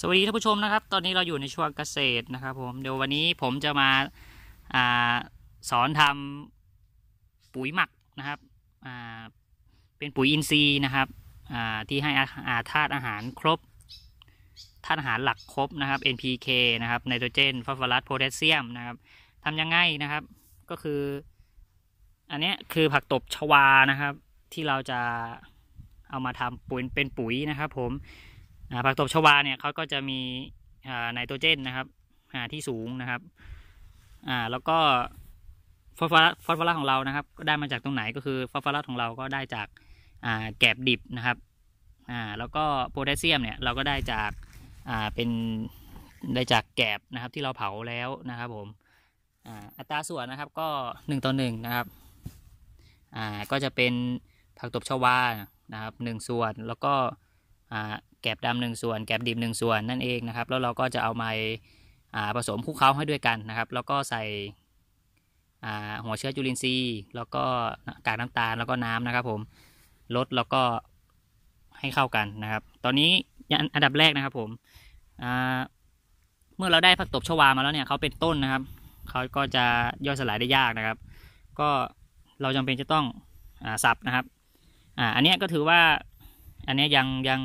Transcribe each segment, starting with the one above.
สวัสดีท่านผู้ชมนะครับ ตอนนี้เราอยู่ในช่วงเกษตรนะครับผมเดี๋ยววันนี้ผมจะมาอาสอนทำปุ๋ยหมักนะครับ เป็นปุ๋ยอินทรีย์นะครับที่ให้อาธาตุอาหารครบธาตุอาหารหลักครบนะครับ NPK นะครับไนโตรเจนฟอสฟอรัสโพแทสเซียมนะครับทำยังไงนะครับ ก็คือ อันนี้คือผักตบชวานะครับ ที่เราจะเอามาทำปุ๋ยเป็นปุ๋ยนะครับผมผักตบชวา เนี่ยเขาก็จะมีไนโตรเจนนะครับที่สูงนะครับแล้วก็ฟอสฟอรัสฟอสฟอรัสของเรานะครับ ก็ได้มาจากตรงไหนก็คือฟอสฟอรัสของเราก็ได้จากแกลบดิบนะครับแล้วก็โพแทสเซียมเนี่ยเราก็ได้จากเป็นได้จากแกลบนะครับ ที่เราเผาแล้วนะครับผมอัตราส่วนนะครับ ก็1ต่อ1นะครับก็จะเป็นผักตบชวานะครับ1ส่วนแล้วก็แกบดำหนึ่งส่วนแกบดิบหนึ่งส่วนนั่นเองนะครับ แล้วเราก็จะเอามาผสมคลุกเคล้าให้ด้วยกันนะครับ แล้วก็ใส่หัวเชื้อจุลินทรีย์ แล้วก็กากน้ำตาลแล้วก็น้ำนะครับ ผมลดแล้วก็ให้เข้ากันนะครับ ตอนนี้อันดับแรกนะครับผมเมื่อเราได้ผักตบชวามาแล้วเนี่ยเขาเป็นต้นนะครับเขาก็จะย่อยสลายได้ยากนะครับ ก็เราจำเป็นจะต้องสับนะครับออันนี้ก็ถือว่า อันนี้ยังยัง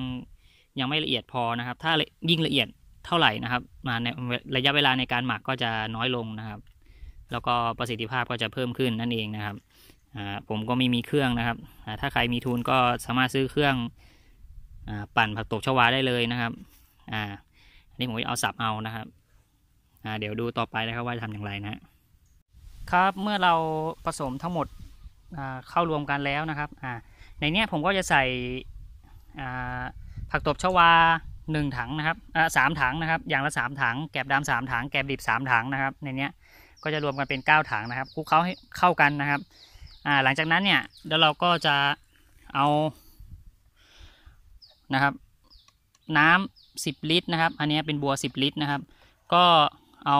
ยังไม่ละเอียดพอนะครับ ถ้ายิ่งละเอียดเท่าไหร่นะครับ มาในระยะเวลาในการหมักก็จะน้อยลงนะครับ แล้วก็ประสิทธิภาพก็จะเพิ่มขึ้นนั่นเองนะครับ ผมก็ไม่มีเครื่องนะครับ ถ้าใครมีทุนก็สามารถซื้อเครื่องอปั่นผักตบชวาได้เลยนะครับ อ่า นี่ผมจะเอาสับเอานะครับ อ่า เดี๋ยวดูต่อไปนะครับว่าจะทำอย่างไรนะ ครับเมื่อเราผสมทั้งหมดเข้ารวมกันแล้วนะครับ อ่า ในนี้ผมก็จะใส่อ่าผักตบชวาหนึ่งถังนะครับสามถังนะครับ อย่างละสามถัง แกบดำสามถัง แกบดิบสามถังนะครับ ในนี้ก็จะรวมกันเป็นเก้าถังนะครับคลุกเข้าให้เข้ากันนะครับ หลังจากนั้นเนี่ยเดี๋ยวเราก็จะเอานะครับ น้ำสิบลิตรนะครับ อันนี้เป็นบัวสิบลิตรนะครับ ก็เอา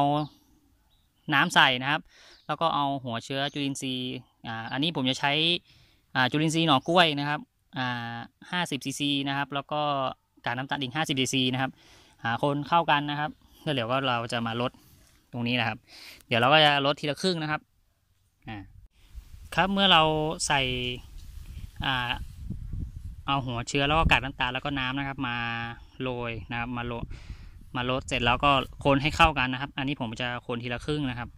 น้ำใส่นะครับ แล้วก็เอาหัวเชื้อจุลินทรีย์ อันนี้ผมจะใช้จุลินทรีย์หนอกล้วยนะครับอ่า50ซีซีนะครับ แล้วก็การน้ำตาลอีก50ซีซีนะครับหาคนเข้ากันนะครับแล้วเดี๋ยวก็เราจะมาลดตรงนี้นะครับ เดี๋ยวเราก็จะลดทีละครึ่งนะครับอ่าครับเมื่อเราใส่อ่าเอาหัวเชื้อแล้วก็กากน้ำตาลแล้วก็น้ำนะครับ มาโรยนะครับมาโรมาลดเสร็จแล้วก็คนให้เข้ากันนะครับ อันนี้ผมจะคนทีละครึ่งนะครับ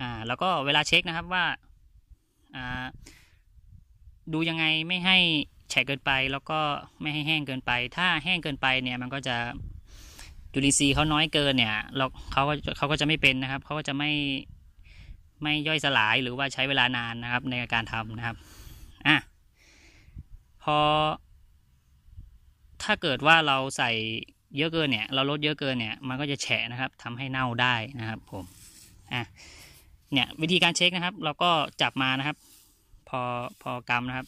อ่าแล้วก็เวลาเช็คนะครับว่าอ่าดูยังไงไม่ให้แฉะเกินไป แล้วก็ไม่ให้แห้งเกินไป ถ้าแห้งเกินไปเนี่ย มันก็จะจุลินทรีย์เขาน้อยเกินเนี่ย เราเขาก็เขาก็จะไม่เป็นนะครับ เขาก็จะไม่ไม่ย่อยสลายหรือว่าใช้เวลานานนะครับ ในการทำนะครับอ่ะ พอ ถ้าเกิดว่าเราใส่เยอะเกินเนี่ย เราลดเยอะเกินเนี่ย มันก็จะแฉะนะครับ ทำให้เน่าได้นะครับผมอ่ะเนี่ย วิธีการเช็คนะครับเราก็จับมานะครับ พอพอกำนะครับ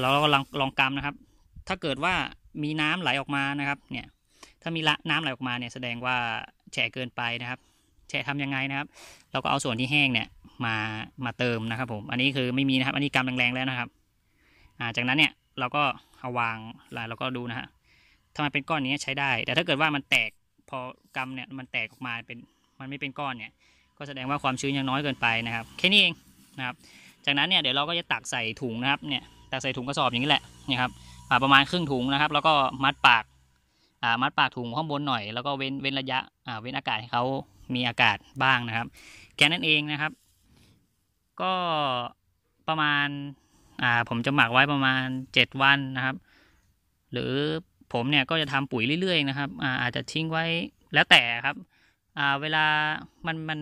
เราก็ลองลองกำนะครับ ถ้าเกิดว่ามีน้ำไหลออกมานะครับ เนี่ย ถ้ามีน้ำไหลออกมาเนี่ย แสดงว่าแฉะเกินไปนะครับแฉะทํยังไงนะครับ เราก็เอาส่วนที่แห้งเนี่ยมา มาเติมนะครับ ผม อันนี้คือไม่มีนะครับ อันนี้กำแรงๆแล้วนะครับาจากนั้นเนี่ยเราก็เอาวางแล้วก็ดูนะฮะถ้ามันเป็นก้อนนี้ใช้ได้ แต่ถ้าเกิดว่ามันแตก พอกำเนี่ยมันแตกออกมาเป็น มันไม่เป็นก้อนเนี่ย ก็แสดงว่าความชื้นยังน้อยเกินไปนะครับแค่นี้เองนะครับ จากนั้นเนี่ยเดี๋ยวเราก็จะตักใส่ถุงนะครับเนี่ยตักใส่ถุงกระสอบอย่างนี้แหละนี่ครับประมาณครึ่งถุงนะครับแล้วก็มัดปากมัดปากถุงข้างบนหน่อย แล้วก็เว้นเว้นระยะเว้นอากาศให้เขามีอากาศบ้างนะครับแค่นั้นเองนะครับ ก็ประมาณผมจะหมักไว้ประมาณ 7 วันนะครับ หรือผมเนี่ยก็จะทำปุ๋ยเรื่อยๆนะครับอาอาจจะทิ้งไว้แล้วแต่ครับ เวลามันมัน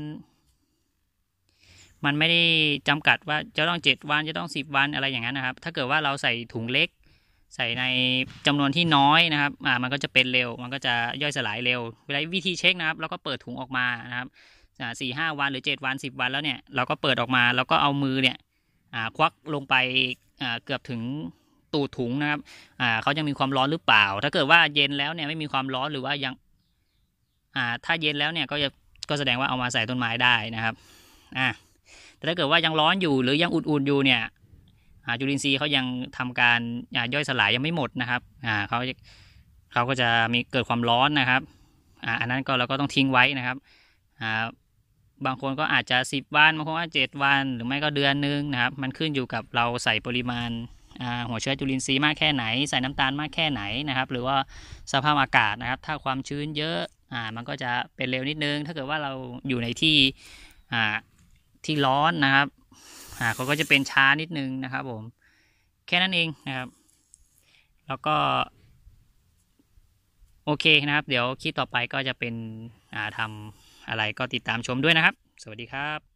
มันไม่ได้จำกัดว่าจะต้อง7วันจะต้อง10วันอะไรอย่างนั้นนะครับ ถ้าเกิดว่าเราใส่ถุงเล็ก ใส่ในจำนวนที่น้อยนะครับ อ่ามันก็จะเป็นเร็ว มันก็จะย่อยสลายเร็วเวลาวิธีเช็คนะครับ เราก็เปิดถุงออกมานะครับอ่าสี่ห้าวันหรือ7วัน10วัน แล้วเนี่ยเราก็เปิดออกมา แล้วก็เอามือเนี่ย อ่าควักลงไปอ่าเกือบถึงตูดถุงนะครับ อ่าเขายังมีความร้อนหรือเปล่า ถ้าเกิดว่าเย็นแล้วเนี่ยไม่มีความร้อนหรือว่ายัง อ่า ถ้าเย็นแล้วเนี่ยก็จะก็แสดงว่าเอามาใส่ต้นไม้ได้นะครับอ่าแต่ถ้าเกิดว่ายังร้อนอยู่หรือยังอุ่นๆอยู่เนี่ยจุลินทรีย์เขายังทำการย่อยสลายยังไม่หมดนะครับเขาเขาก็จะมีเกิดความร้อนนะครับอันนั้นก็เราก็ต้องทิ้งไว้นะครับบางคนก็อาจจะ 10วันบางคนอาจจะเวัน หรือไม่ก็เดือนนึงนะครับมันขึ้นอยู่กับเราใส่ปริมาณหัวเชื้อจุลินทรีย์มากแค่ไหนใส่น้ำตาลมากแค่ไหนนะครับ หรือว่าสภาพอากาศนะครับ ถ้าความชื้นเยอะมันก็จะเป็นเร็วนิดนึง ถ้าเกิดว่าเราอยู่ในที่ที่ร้อนนะครับ อ่าเขาก็จะเป็นช้านิดนึงนะครับผม แค่นั้นเองนะครับ แล้วก็โอเคนะครับ เดี๋ยวคลิปต่อไปก็จะเป็น อ่า ทำอะไรก็ติดตามชมด้วยนะครับ สวัสดีครับ